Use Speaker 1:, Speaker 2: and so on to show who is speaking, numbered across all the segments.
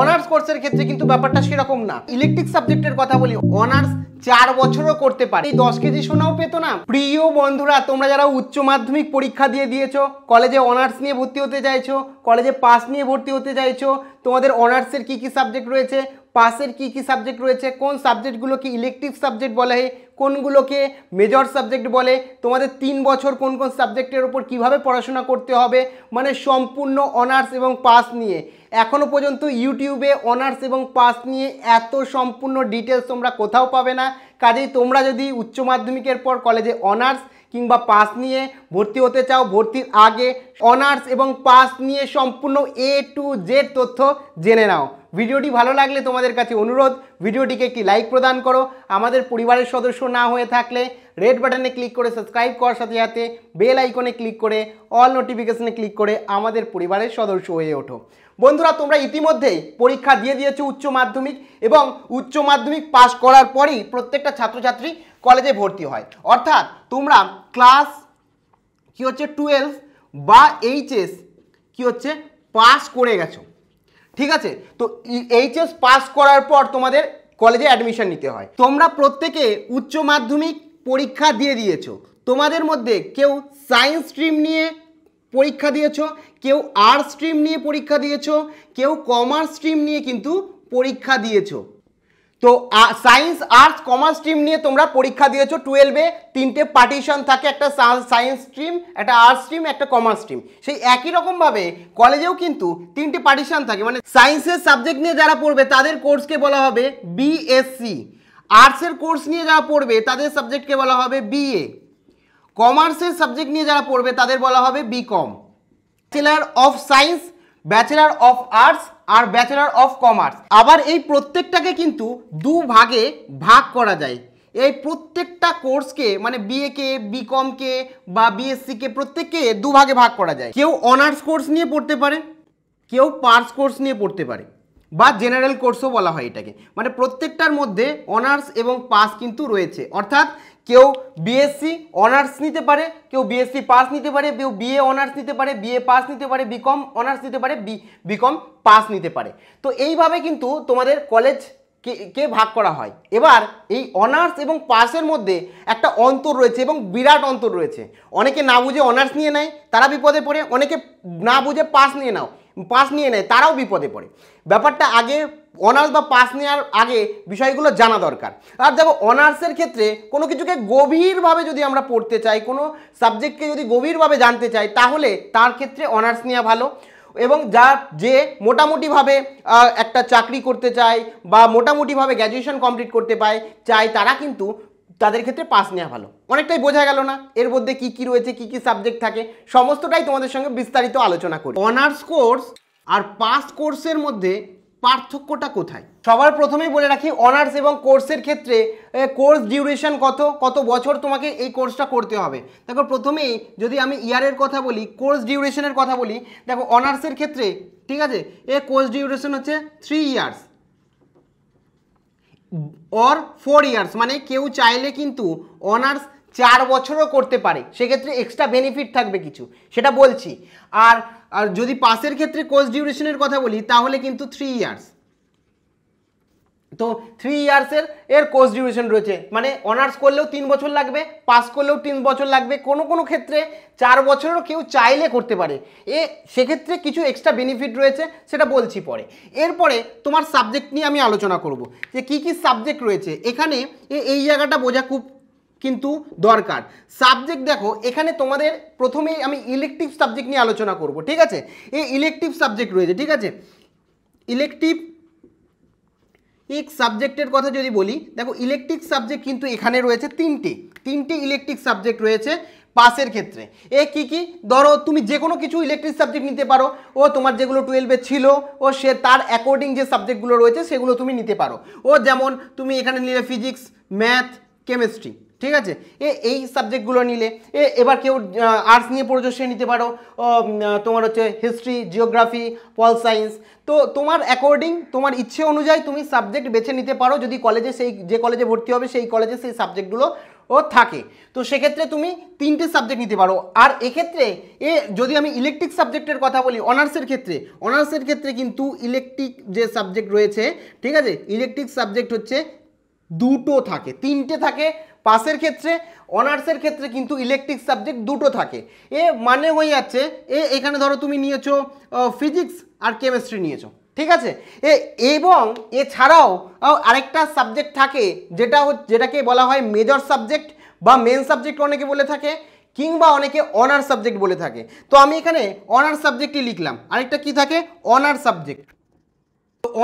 Speaker 1: Honours কোর্সের ক্ষেত্রে কিন্তু ব্যাপারটা সেরকম না ইলেকট্রিক সাবজেক্টের কথা বলি অনার্স চার বছরও করতে পারে এই দশ কেজি সোনাও পেতো না প্রিয় বন্ধুরা তোমরা যারা উচ্চ মাধ্যমিক পরীক্ষা দিয়ে দিয়েছো কলেজে অনার্স নিয়ে ভর্তি হতে চাইছো কলেজে পাস নিয়ে ভর্তি হতে চাইছো তোমাদের অনার্সের কি কি সাবজেক্ট রয়েছে পাশের কি কি সাবজেক্ট রয়েছে কোন সাবজেক্টগুলোকে ইলেকটিভ সাবজেক্ট বলা হয় কোনগুলোকে মেজর সাবজেক্ট বলে তোমাদের তিন বছর কোন কোন সাবজেক্টের ওপর কিভাবে পড়াশোনা করতে হবে মানে সম্পূর্ণ অনার্স এবং পাস নিয়ে এখনও পর্যন্ত ইউটিউবে অনার্স এবং পাস নিয়ে এত সম্পূর্ণ ডিটেলস তোমরা কোথাও পাবে না কাজেই তোমরা যদি উচ্চ মাধ্যমিকের পর কলেজে অনার্স কিংবা পাস নিয়ে ভর্তি হতে চাও ভর্তির আগে অনার্স এবং পাস নিয়ে সম্পূর্ণ এ টু জেড তথ্য জেনে নাও ভিডিওটি ভালো লাগলে তোমাদের কাছে অনুরোধ ভিডিওটিকে একটি লাইক প্রদান করো আমাদের পরিবারের সদস্য না হয়ে থাকলে রেড বাটনে ক্লিক করে সাবস্ক্রাইব করার সাথে সাথে বেল আইকনে ক্লিক করে অল নোটিফিকেশনে ক্লিক করে আমাদের পরিবারের সদস্য হয়ে ওঠো বন্ধুরা তোমরা ইতিমধ্যেই পরীক্ষা দিয়ে দিয়েছো উচ্চ মাধ্যমিক এবং উচ্চ মাধ্যমিক পাশ করার পরই প্রত্যেকটা ছাত্রছাত্রী কলেজে ভর্তি হয় অর্থাৎ তোমরা ক্লাস কি হচ্ছে টুয়েলভ বা এইচএস কি হচ্ছে পাস করে গেছো ঠিক আছে তো এইচএস পাস করার পর তোমাদের কলেজে অ্যাডমিশন নিতে হয় তোমরা প্রত্যেকে উচ্চ মাধ্যমিক পরীক্ষা দিয়ে দিয়েছো তোমাদের মধ্যে কেউ সায়েন্স স্ট্রিম নিয়ে পরীক্ষা দিয়েছো কেউ আর্টস স্ট্রিম নিয়ে পরীক্ষা দিয়েছো কেউ কমার্স স্ট্রিম নিয়ে কিন্তু পরীক্ষা দিয়েছো তো সায়েন্স আর্টস কমার্স স্ট্রিম নিয়ে তোমরা পরীক্ষা দিয়েছো টুয়েলভে তিনটে পার্টিশন থাকে একটা সায়েন্স স্ট্রিম একটা আর্টস স্ট্রিম একটা কমার্স স্ট্রিম সেই একই রকমভাবে কলেজেও কিন্তু তিনটে পার্টিশন থাকে মানে সায়েন্সের সাবজেক্ট নিয়ে যারা পড়বে তাদের কোর্সকে বলা হবে বিএসসি আর্টসের কোর্স নিয়ে যারা পড়বে তাদের সাবজেক্টকে বলা হবে বিএ কমার্সের সাবজেক্ট নিয়ে যারা পড়বে তাদের বলা হবে BCom bachelor of science bachelor of arts আর ব্যাচেলার অফ কমার্স আবার এই প্রত্যেকটাকে কিন্তু দু ভাগে ভাগ করা যায় এই প্রত্যেকটা কোর্সকে মানে বি কমকে বা বিএসসিকে প্রত্যেককে দুভাগে ভাগ করা যায় কেউ অনার্স কোর্স নিয়ে পড়তে পারে কেউ পার্টস কোর্স নিয়ে পড়তে পারে বা জেনারেল কোর্সও বলা হয় এটাকে মানে প্রত্যেকটার মধ্যে অনার্স এবং পাস কিন্তু রয়েছে অর্থাৎ কেউ বিএসসি অনার্স নিতে পারে কেউ বিএসসি পাস নিতে পারে কেউ বিএ অনার্স নিতে পারে বিএ পাস নিতে পারে বিকম অনার্স নিতে পারে বিকম পাস নিতে পারে তো এইভাবে কিন্তু তোমাদের কলেজ কে ভাগ করা হয় এবার এই অনার্স এবং পাসের মধ্যে একটা অন্তর রয়েছে এবং বিরাট অন্তর রয়েছে অনেকে না বুঝে অনার্স নিয়ে নেয় তারা বিপদে পড়ে অনেকে না বুঝে পাস নিয়ে নাও পাস নিয়ে নেয় তারাও বিপদে পড়ে ব্যাপারটা আগে অনার্স বা পাস নেওয়ার আগে বিষয়গুলো জানা দরকার আর দেখো অনার্সের ক্ষেত্রে কোনো কিছুকে গভীরভাবে যদি আমরা পড়তে চাই কোনো সাবজেক্টকে যদি গভীরভাবে জানতে চাই তাহলে তার ক্ষেত্রে অনার্স নেওয়া ভালো এবং যা যে মোটামুটিভাবে একটা চাকরি করতে চায় বা মোটামুটিভাবে গ্র্যাজুয়েশন কমপ্লিট করতে পায় চায় তারা কিন্তু তাদের ক্ষেত্রে পাস নেওয়া ভালো অনেকটাই বোঝা গেল না এর মধ্যে কি কি রয়েছে কি কি সাবজেক্ট থাকে সমস্তটাই তোমাদের সঙ্গে বিস্তারিত আলোচনা করি অনার্স কোর্স আর পাস কোর্সের মধ্যে পার্থক্যটা কোথায় সবার প্রথমেই বলে রাখি অনার্স এবং কোর্সের ক্ষেত্রে কোর্স ডিউরেশন কত কত বছর তোমাকে এই কোর্সটা করতে হবে দেখো প্রথমেই যদি আমি ইয়ারের কথা বলি কোর্স ডিউরেশনের কথা বলি দেখো অনার্সের ক্ষেত্রে ঠিক আছে এ কোর্স ডিউরেশন হচ্ছে three years or four years মানে কেউ চাইলে কিন্তু অনার্স চার বছরও করতে পারে সেক্ষেত্রে এক্সট্রা বেনিফিট থাকবে কিছু সেটা বলছি আর আর যদি পাসের ক্ষেত্রে কোর্স ডিউরেশনের কথা বলি তাহলে কিন্তু থ্রি ইয়ার্স তো থ্রি ইয়ার্সের এর কোর্স ডিউরেশন রয়েছে মানে অনার্স করলেও তিন বছর লাগবে পাস করলেও তিন বছর লাগবে কোনো কোনো ক্ষেত্রে চার বছরেরও কেউ চাইলে করতে পারে এ সেক্ষেত্রে কিছু এক্সট্রা বেনিফিট রয়েছে সেটা বলছি পরে এরপরে তোমার সাবজেক্ট নিয়ে আমি আলোচনা করব যে কি কি সাবজেক্ট রয়েছে এখানে এই জায়গাটা বোঝা খুব কিন্তু দরকার সাবজেক্ট দেখো এখানে তোমাদের প্রথমেই আমি ইলেকটিভ সাবজেক্ট নিয়ে আলোচনা করব ঠিক আছে এই ইলেকটিভ সাবজেক্ট রয়েছে ঠিক আছে ইলেকটিভ ইলেকট্রিক সাবজেক্টের কথা যদি বলি দেখো ইলেকট্রিক সাবজেক্ট কিন্তু এখানে রয়েছে তিনটি তিনটি ইলেকট্রিক সাবজেক্ট রয়েছে পাসের ক্ষেত্রে এ কি কি ধরো তুমি যে কোনো কিছু ইলেকট্রিক সাবজেক্ট নিতে পারো ও তোমার যেগুলো টুয়েলভে ছিল ও সে তার অ্যাকর্ডিং যে সাবজেক্টগুলো রয়েছে সেগুলো তুমি নিতে পারো ও যেমন তুমি এখানে নিলে ফিজিক্স ম্যাথ কেমিস্ট্রি ঠিক আছে এ এই সাবজেক্টগুলো নিলে এ এবার কেউ আর্টস নিয়ে পড়েছো সে নিতে পারো তোমার হচ্ছে হিস্ট্রি জিওগ্রাফি পল সায়েন্স তো তোমার অ্যাকর্ডিং তোমার ইচ্ছে অনুযায়ী তুমি সাবজেক্ট বেছে নিতে পারো যদি কলেজে সেই যে কলেজে ভর্তি হবে সেই কলেজে সেই সাবজেক্টগুলো ও থাকে তো সেক্ষেত্রে তুমি তিনটে সাবজেক্ট নিতে পারো আর এক্ষেত্রে এ যদি আমি ইলেকট্রিক সাবজেক্টের কথা বলি অনার্সের ক্ষেত্রে অনার্সের ক্ষেত্রে কিন্তু ইলেকট্রিক যে সাবজেক্ট রয়েছে ঠিক আছে ইলেকট্রিক সাবজেক্ট হচ্ছে দুটো থাকে তিনটে থাকে পাসের ক্ষেত্রে অনার্সের ক্ষেত্রে কিন্তু ইলেকট্রিক সাবজেক্ট দুটো থাকে এ মানে হয়ে যাচ্ছে এ এখানে ধরো তুমি নিয়েছো ফিজিক্স আর কেমিস্ট্রি নিয়েছো ঠিক আছে এ এবং এছাড়াও আরেকটা সাবজেক্ট থাকে যেটা যেটাকে বলা হয় মেজর সাবজেক্ট বা মেন সাবজেক্ট অনেকে বলে থাকে কিংবা অনেকে অনার্স সাবজেক্ট বলে থাকে তো আমি এখানে অনার সাবজেক্টই লিখলাম আরেকটা কি থাকে অনার্স সাবজেক্ট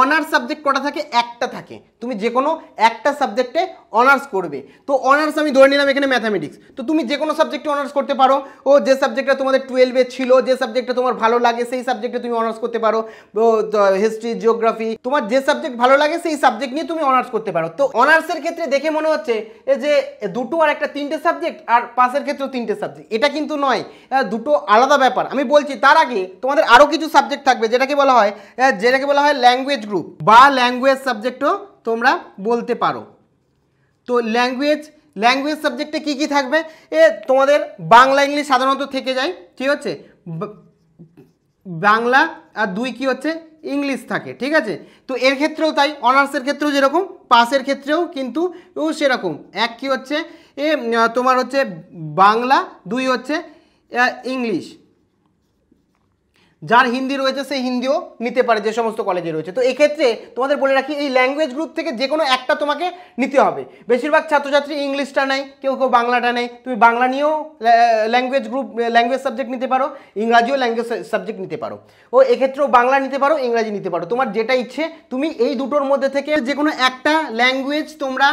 Speaker 1: অনার্স সাবজেক্ট কটা থাকে একটা থাকে তুমি যে কোনো একটা সাবজেক্টে অনার্স করবে তো অনার্স আমি ধরে নিলাম এখানে ম্যাথামেটিক্স তো তুমি যে কোনো সাবজেক্টে অনার্স করতে পারো ও যে সাবজেক্টটা তোমাদের টুয়েলভে ছিল যে সাবজেক্টটা তোমার ভালো লাগে সেই সাবজেক্টে তুমি অনার্স করতে পারো হিস্ট্রি জিওগ্রাফি তোমার যে সাবজেক্ট ভালো লাগে সেই সাবজেক্ট নিয়ে তুমি অনার্স করতে পারো তো অনার্সের ক্ষেত্রে দেখে মনে হচ্ছে যে দুটো আর একটা তিনটে সাবজেক্ট আর পাশের ক্ষেত্রেও তিনটে সাবজেক্ট এটা কিন্তু নয় দুটো আলাদা ব্যাপার আমি বলছি তার আগে তোমাদের আরও কিছু সাবজেক্ট থাকবে যেটাকে বলা হয় যেটাকে বলা হয় ল্যাঙ্গ ল্যাঙ্গুয়েজ গ্রুপ বা ল্যাঙ্গুয়েজ সাবজেক্টও তোমরা বলতে পারো তো ল্যাঙ্গুয়েজ ল্যাঙ্গুয়েজ সাবজেক্টে কি কি থাকবে এ তোমাদের বাংলা ইংলিশ সাধারণত থেকে যায় ঠিক আছে বাংলা আর দুই কি হচ্ছে ইংলিশ থাকে ঠিক আছে তো এর ক্ষেত্রেও তাই অনার্সের ক্ষেত্রেও যেরকম পাসের ক্ষেত্রেও কিন্তু ও সেরকম এক কি হচ্ছে এ তোমার হচ্ছে বাংলা দুই হচ্ছে ইংলিশ যার হিন্দি রয়েছে সেই হিন্দিও নিতে পারে যে সমস্ত কলেজে রয়েছে তো এক্ষেত্রে তোমাদের বলে রাখি এই ল্যাঙ্গুয়েজ গ্রুপ থেকে যে কোনো একটা তোমাকে নিতে হবে বেশিরভাগ ছাত্রছাত্রী ইংলিশটা নেই কেউ কেউ বাংলাটা নেই তুমি বাংলা নিয়েও ল্যাঙ্গুয়েজ গ্রুপ ল্যাঙ্গুয়েজ সাবজেক্ট নিতে পারো ইংরাজিও ল্যাঙ্গুয়েজ সাবজেক্ট নিতে পারো ও এক্ষেত্রেও বাংলা নিতে পারো ইংরাজি নিতে পারো তোমার যেটা ইচ্ছে তুমি এই দুটোর মধ্যে থেকে যে কোনো একটা ল্যাঙ্গুয়েজ তোমরা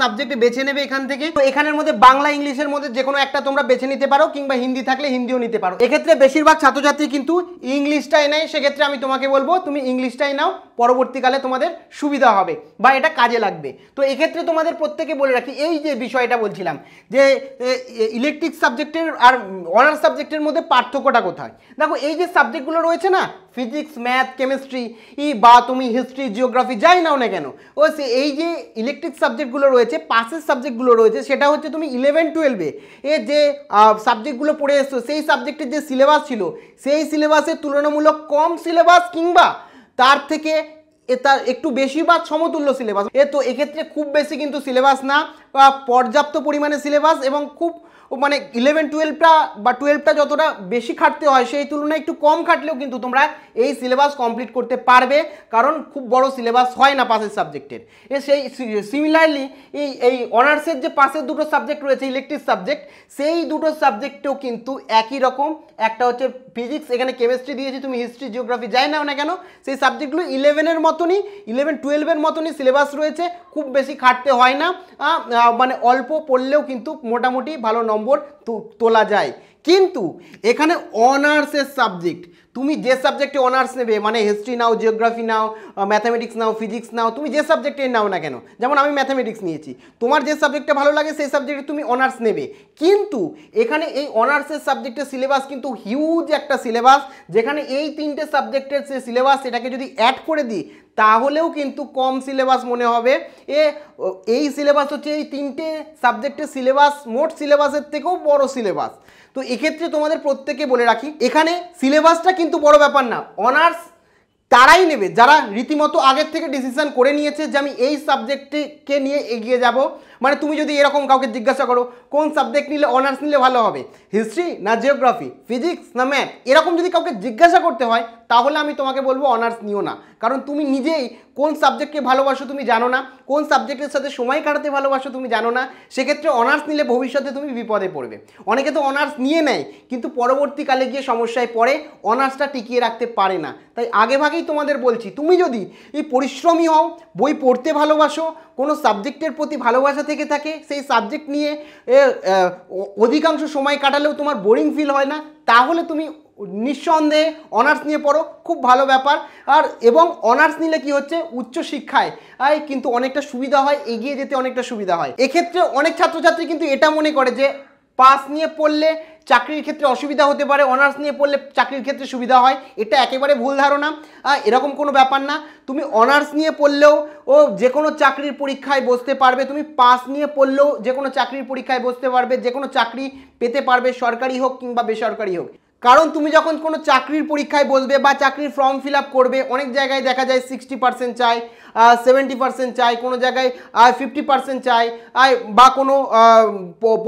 Speaker 1: সাবজেক্ট বেছে নেবে এখান থেকে তো এখানের মধ্যে বাংলা ইংলিশের মধ্যে যে কোনো একটা তোমরা বেছে নিতে পারো কিংবা হিন্দি থাকলে হিন্দিও নিতে পারো এক্ষেত্রে বেশিরভাগ ছাত্রছাত্রী কিন্তু ইংলিশটাই নেয় সেক্ষেত্রে আমি তোমাকে বলবো তুমি ইংলিশটাই নাও পরবর্তীকালে তোমাদের সুবিধা হবে বা এটা কাজে লাগবে তো এক্ষেত্রে তোমাদের প্রত্যেকে বলে রাখি এই যে বিষয়টা বলছিলাম যে ইলেকট্রিক সাবজেক্টের আর অনার্স সাবজেক্টের মধ্যে পার্থক্যটা কোথায় দেখো এই যে সাবজেক্টগুলো রয়েছে না ফিজিক্স ম্যাথ কেমিস্ট্রি ই বা তুমি হিস্ট্রি জিওগ্রাফি যাই নাও না কেন ও সে এই যে ইলেকট্রিক সাবজেক্টগুলো রয়েছে পাসের সাবজেক্টগুলো রয়েছে সেটা হচ্ছে তুমি ইলেভেন টুয়েলভে এ যে সাবজেক্টগুলো পড়ে এসছো সেই সাবজেক্টের যে সিলেবাস ছিল সেই সিলেবাসের তুলনামূলক কম সিলেবাস কিংবা তার থেকে তার একটু বেশি বা সমতুল্য সিলেবাস এ তো এক্ষেত্রে খুব বেশি কিন্তু সিলেবাস না পর্যাপ্ত পরিমাণে সিলেবাস এবং খুব মানে ইলেভেন টুয়েলভটা বা টুয়েলভটা যতটা বেশি খাটতে হয় সেই তুলনায় একটু কম খাটলেও কিন্তু তোমরা এই সিলেবাস কমপ্লিট করতে পারবে কারণ খুব বড় সিলেবাস হয় না পাশের সাবজেক্টের এ সেই সিমিলারলি এই এই অনার্সের যে পাশের দুটো সাবজেক্ট রয়েছে ইলেকট্রিক সাবজেক্ট সেই দুটো সাবজেক্টেও কিন্তু একই রকম একটা হচ্ছে ফিজিক্স এখানে কেমিস্ট্রি দিয়েছি তুমি হিস্ট্রি জিওগ্রাফি যাই নাও না কেন সেই সাবজেক্টগুলো ইলেভেনের মতনই ইলেভেন টুয়েলভের মতনই সিলেবাস রয়েছে খুব বেশি খাটতে হয় না মানে অল্প পড়লেও কিন্তু মোটামুটি ভালো নম্বর নম্বর তোলা যায় কিন্তু এখানে অনার্সের সাবজেক্ট তুমি যে সাবজেক্টে অনার্স নেবে মানে হিস্ট্রি নাও জিওগ্রাফি নাও ম্যাথামেটিক্স নাও ফিজিক্স নাও তুমি যে সাবজেক্টে নাও না কেন যেমন আমি ম্যাথামেটিক্স নিয়েছি তোমার যে সাবজেক্টটা ভালো লাগে সেই সাবজেক্টে তুমি অনার্স নেবে কিন্তু এখানে এই অনার্সের সাবজেক্টের সিলেবাস কিন্তু হিউজ একটা সিলেবাস যেখানে এই তিনটে সাবজেক্টের সে সিলেবাস সেটাকে যদি অ্যাড করে দিই তাহলেও কিন্তু কম সিলেবাস মনে হবে এ এই সিলেবাস হচ্ছে এই তিনটে সাবজেক্টের সিলেবাস মোট সিলেবাসের থেকেও বড় সিলেবাস তো এক্ষেত্রে তোমাদের প্রত্যেকে বলে রাখি এখানে সিলেবাসটা কিন্তু কিন্তু বড় ব্যাপার না অনার্স তারাই নেবে যারা রীতিমতো আগের থেকে ডিসিশন করে নিয়েছে যে আমি এই সাবজেক্টকে নিয়ে এগিয়ে যাব মানে তুমি যদি এরকম কাউকে জিজ্ঞাসা করো কোন সাবজেক্ট নিলে অনার্স নিলে ভালো হবে হিস্ট্রি না জিওগ্রাফি ফিজিক্স না ম্যাথ এরকম যদি কাউকে জিজ্ঞাসা করতে হয় তাহলে আমি তোমাকে বলবো অনার্স নিও না কারণ তুমি নিজেই কোন সাবজেক্টকে ভালোবাসো তুমি জানো না কোন সাবজেক্টের সাথে সময় কাটাতে ভালোবাসো তুমি জানো না সেক্ষেত্রে অনার্স নিলে ভবিষ্যতে তুমি বিপদে পড়বে অনেকে তো অনার্স নিয়ে নেয় কিন্তু পরবর্তীকালে গিয়ে সমস্যায় পড়ে অনার্সটা টিকিয়ে রাখতে পারে না তাই আগেভাগেই তোমাদের বলছি তুমি যদি এই পরিশ্রমী হও বই পড়তে ভালোবাসো কোনো সাবজেক্টের প্রতি ভালোবাসা থেকে থাকে সেই সাবজেক্ট নিয়ে অধিকাংশ সময় কাটালেও তোমার বোরিং ফিল হয় না তাহলে তুমি নিঃসন্দেহে অনার্স নিয়ে পড়ো খুব ভালো ব্যাপার আর এবং অনার্স নিলে কি হচ্ছে উচ্চশিক্ষায় আয় কিন্তু অনেকটা সুবিধা হয় এগিয়ে যেতে অনেকটা সুবিধা হয় এক্ষেত্রে অনেক ছাত্রছাত্রী কিন্তু এটা মনে করে যে পাস নিয়ে পড়লে চাকরির ক্ষেত্রে অসুবিধা হতে পারে অনার্স নিয়ে পড়লে চাকরির ক্ষেত্রে সুবিধা হয় এটা একেবারে ভুল ধারণা এরকম কোনো ব্যাপার না তুমি অনার্স নিয়ে পড়লেও ও যে কোনো চাকরির পরীক্ষায় বসতে পারবে তুমি পাস নিয়ে পড়লেও যে কোনো চাকরির পরীক্ষায় বসতে পারবে যে কোনো চাকরি পেতে পারবে সরকারি হোক কিংবা বেসরকারি হোক কারণ তুমি যখন কোনো চাকরির পরীক্ষায় বসবে বা চাকরির ফর্ম ফিল করবে অনেক জায়গায় দেখা যায় সিক্সটি পার্সেন্ট চাই সেভেন্টি পার্সেন্ট চাই কোনো জায়গায় ফিফটি পার্সেন্ট চাই বা কোনো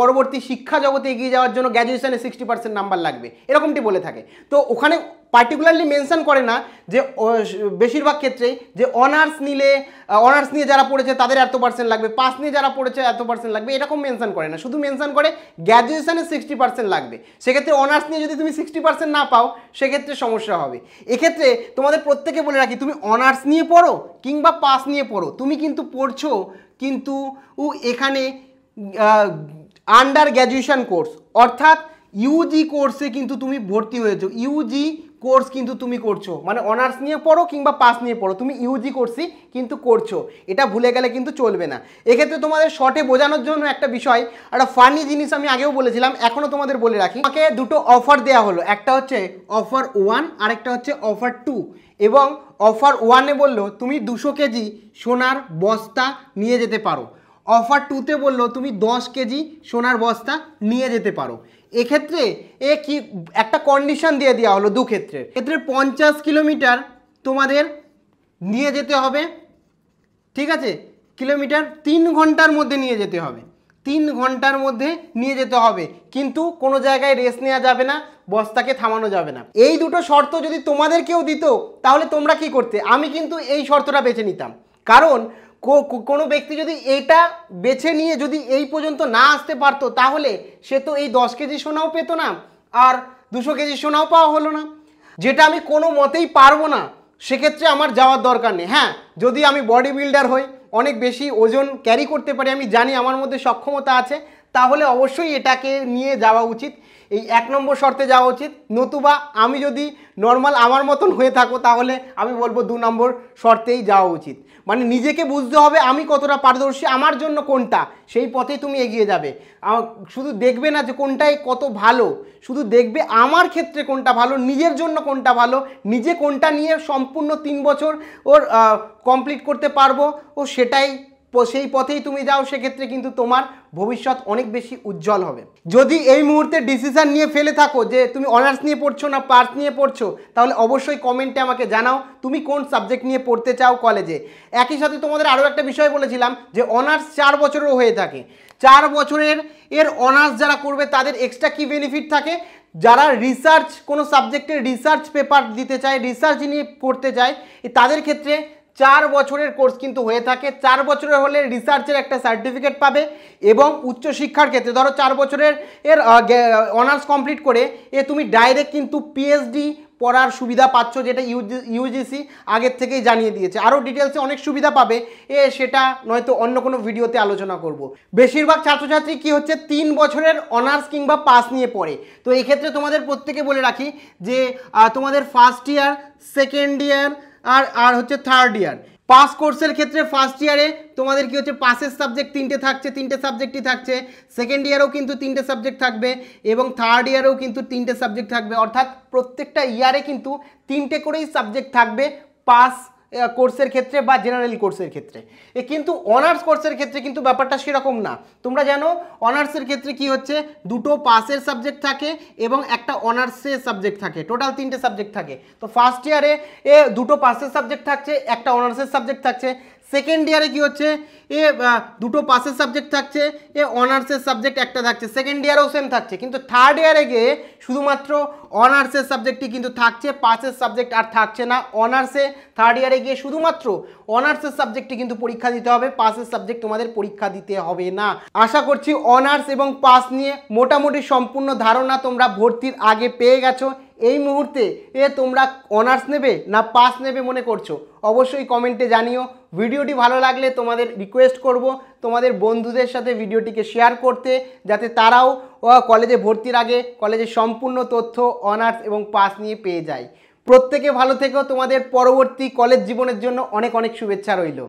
Speaker 1: পরবর্তী শিক্ষা জগতে এগিয়ে যাওয়ার জন্য গ্র্যাজুয়েশানে সিক্সটি পার্সেন্ট নাম্বার লাগবে এরকমটি বলে থাকে তো ওখানে পার্টিকুলারলি মেনশন করে না যে বেশিরভাগ ক্ষেত্রে যে অনার্স নিলে অনার্স নিয়ে যারা পড়েছে তাদের এত পার্সেন্ট লাগবে পাস নিয়ে যারা পড়েছে এত পার্সেন্ট লাগবে এরকম মেনশন করে না শুধু মেনশন করে গ্র্যাজুয়েশানে সিক্সটি পার্সেন্ট লাগবে সেক্ষেত্রে অনার্স নিয়ে যদি তুমি সিক্সটি পার্সেন্ট না পাও সেক্ষেত্রে সমস্যা হবে এক্ষেত্রে তোমাদের প্রত্যেকে বলে রাখি তুমি অনার্স নিয়ে পড়ো কিংবা পাস নিয়ে পড়ো তুমি কিন্তু পড়ছো কিন্তু এখানে আন্ডার গ্র্যাজুয়েশান কোর্স অর্থাৎ ইউজি কোর্সে কিন্তু তুমি ভর্তি হয়েছো ইউজি কোর্স কিন্তু তুমি করছো মানে অনার্স নিয়ে পড়ো কিংবা পাস নিয়ে পড়ো তুমি ইউজি করছি কিন্তু করছো এটা ভুলে গেলে কিন্তু চলবে না এক্ষেত্রে তোমাদের শর্টে বোঝানোর জন্য একটা বিষয় একটা ফানি জিনিস আমি আগেও বলেছিলাম এখনও তোমাদের বলে রাখি আমাকে দুটো অফার দেওয়া হলো একটা হচ্ছে অফার ওয়ান আরেকটা হচ্ছে অফার টু এবং অফার ওয়ানে বললো তুমি দুশো কেজি সোনার বস্তা নিয়ে যেতে পারো অফার টুতে বললো তুমি দশ কেজি সোনার বস্তা নিয়ে যেতে পারো এক্ষেত্রে এ কি একটা কন্ডিশন দিয়ে দেওয়া হলো দু ক্ষেত্রে ক্ষেত্রে পঞ্চাশ কিলোমিটার তোমাদের নিয়ে যেতে হবে ঠিক আছে কিলোমিটার তিন ঘন্টার মধ্যে নিয়ে যেতে হবে তিন ঘন্টার মধ্যে নিয়ে যেতে হবে কিন্তু কোনো জায়গায় রেস্ট নেওয়া যাবে না বস্তাকে থামানো যাবে না এই দুটো শর্ত যদি তোমাদের কেউ দিত তাহলে তোমরা কি করতে আমি কিন্তু এই শর্তটা বেছে নিতাম কারণ কোনো ব্যক্তি যদি এটা বেছে নিয়ে যদি এই পর্যন্ত না আসতে পারতো তাহলে সে তো এই দশ কেজি সোনাও পেতো না আর দুশো কেজি সোনাও পাওয়া হলো না যেটা আমি কোনো মতেই পারবো না সেক্ষেত্রে আমার যাওয়ার দরকার নেই হ্যাঁ যদি আমি বডি বিল্ডার হই অনেক বেশি ওজন ক্যারি করতে পারি আমি জানি আমার মধ্যে সক্ষমতা আছে তাহলে অবশ্যই এটাকে নিয়ে যাওয়া উচিত এই এক নম্বর শর্তে যাওয়া উচিত নতুবা আমি যদি নর্মাল আমার মতন হয়ে থাকো তাহলে আমি বলবো দু নম্বর শর্তেই যাওয়া উচিত মানে নিজেকে বুঝতে হবে আমি কতটা পারদর্শী আমার জন্য কোনটা সেই পথে তুমি এগিয়ে যাবে শুধু দেখবে না যে কোনটায় কত ভালো শুধু দেখবে আমার ক্ষেত্রে কোনটা ভালো নিজের জন্য কোনটা ভালো নিজে কোনটা নিয়ে সম্পূর্ণ তিন বছর ওর কমপ্লিট করতে পারবো ও সেটাই সেই পথেই তুমি যাও সেক্ষেত্রে কিন্তু তোমার ভবিষ্যৎ অনেক বেশি উজ্জ্বল হবে যদি এই মুহূর্তে ডিসিশান নিয়ে ফেলে থাকো যে তুমি অনার্স নিয়ে পড়ছো না পার্স নিয়ে পড়ছো তাহলে অবশ্যই কমেন্টে আমাকে জানাও তুমি কোন সাবজেক্ট নিয়ে পড়তে চাও কলেজে একই সাথে তোমাদের আরও একটা বিষয় বলেছিলাম যে অনার্স চার বছরেরও হয়ে থাকে চার বছরের এর অনার্স যারা করবে তাদের এক্সট্রা কি বেনিফিট থাকে যারা রিসার্চ কোনো সাবজেক্টে রিসার্চ পেপার দিতে চায় রিসার্চ নিয়ে পড়তে চায় তাদের ক্ষেত্রে চার বছরের কোর্স কিন্তু হয়ে থাকে চার বছরের হলে রিসার্চের একটা সার্টিফিকেট পাবে এবং উচ্চশিক্ষার ক্ষেত্রে ধরো চার বছরের এর অনার্স কমপ্লিট করে এ তুমি ডাইরেক্ট কিন্তু পিএইচডি পড়ার সুবিধা পাচ্ছ যেটা ইউজিসি আগের থেকেই জানিয়ে দিয়েছে আরও ডিটেলসে অনেক সুবিধা পাবে এ সেটা নয়তো অন্য কোনো ভিডিওতে আলোচনা করব। বেশিরভাগ ছাত্রছাত্রী কি হচ্ছে তিন বছরের অনার্স কিংবা পাস নিয়ে পড়ে তো এক্ষেত্রে তোমাদের প্রত্যেকে বলে রাখি যে তোমাদের ফার্স্ট ইয়ার সেকেন্ড ইয়ার আর আর হচ্ছে থার্ড ইয়ার পাস কোর্সের ক্ষেত্রে ফার্স্ট ইয়ারে তোমাদের কি হচ্ছে পাসের সাবজেক্ট তিনটে থাকছে তিনটে সাবজেক্টই থাকছে সেকেন্ড ইয়ারেও কিন্তু তিনটে সাবজেক্ট থাকবে এবং থার্ড ইয়ারেও কিন্তু তিনটে সাবজেক্ট থাকবে অর্থাৎ প্রত্যেকটা ইয়ারে কিন্তু তিনটে করেই সাবজেক্ট থাকবে পাস কোর্সের ক্ষেত্রে বা জেনারেল কোর্সের ক্ষেত্রে এ কিন্তু অনার্স কোর্সের ক্ষেত্রে কিন্তু ব্যাপারটা সেরকম না তোমরা জানো অনার্সের ক্ষেত্রে কি হচ্ছে দুটো পাসের সাবজেক্ট থাকে এবং একটা অনার্সের সাবজেক্ট থাকে টোটাল তিনটে সাবজেক্ট থাকে তো ফার্স্ট ইয়ারে এ দুটো পাসের সাবজেক্ট থাকছে একটা অনার্সের সাবজেক্ট থাকছে সেকেন্ড ইয়ারে কি হচ্ছে এ দুটো পাসের সাবজেক্ট থাকছে এ অনার্সের সাবজেক্ট একটা থাকছে সেকেন্ড ইয়ারেও সেম থাকছে কিন্তু থার্ড ইয়ারে গিয়ে শুধুমাত্র অনার্সের সাবজেক্টটি কিন্তু থাকছে পাসের সাবজেক্ট আর থাকছে না অনার্সে থার্ড ইয়ারে গিয়ে শুধুমাত্র অনার্সের সাবজেক্টটি কিন্তু পরীক্ষা দিতে হবে পাসের সাবজেক্ট তোমাদের পরীক্ষা দিতে হবে না আশা করছি অনার্স এবং পাস নিয়ে মোটামুটি সম্পূর্ণ ধারণা তোমরা ভর্তির আগে পেয়ে গেছো এই মুহূর্তে এ তোমরা অনার্স নেবে না পাস নেবে মনে করছো অবশ্যই কমেন্টে জানিও ভিডিওটি ভালো লাগলে তোমাদের রিকোয়েস্ট করব তোমাদের বন্ধুদের সাথে ভিডিওটিকে শেয়ার করতে যাতে তারাও কলেজে ভর্তির আগে কলেজের সম্পূর্ণ তথ্য অনার্স এবং পাস নিয়ে পেয়ে যায় প্রত্যেকে ভালো থেকো তোমাদের পরবর্তী কলেজ জীবনের জন্য অনেক অনেক শুভেচ্ছা রইল